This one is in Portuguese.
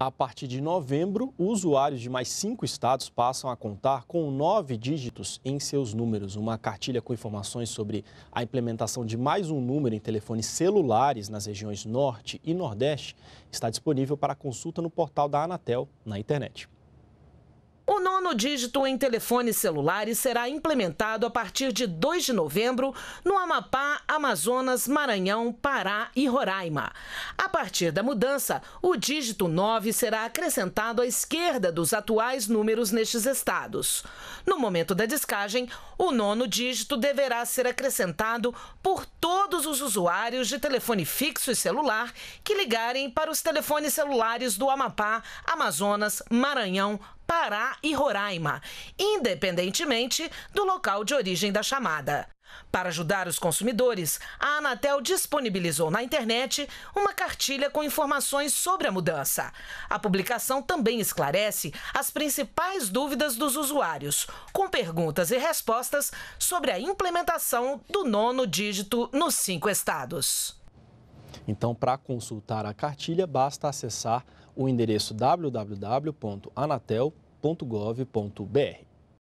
A partir de novembro, usuários de mais cinco estados passam a contar com nove dígitos em seus números. Uma cartilha com informações sobre a implementação de mais um número em telefones celulares nas regiões Norte e Nordeste está disponível para consulta no portal da Anatel na internet. O nono dígito em telefones celulares será implementado a partir de 2 de novembro no Amapá, Amazonas, Maranhão, Pará e Roraima. A partir da mudança, o dígito 9 será acrescentado à esquerda dos atuais números nestes estados. No momento da descagem, o nono dígito deverá ser acrescentado por todos os usuários de telefone fixo e celular que ligarem para os telefones celulares do Amapá, Amazonas, Maranhão, Pará e Roraima, independentemente do local de origem da chamada. Para ajudar os consumidores, a Anatel disponibilizou na internet uma cartilha com informações sobre a mudança. A publicação também esclarece as principais dúvidas dos usuários, com perguntas e respostas sobre a implementação do nono dígito nos cinco estados. Então, para consultar a cartilha, basta acessar o endereço www.anatel.com www.gov.br.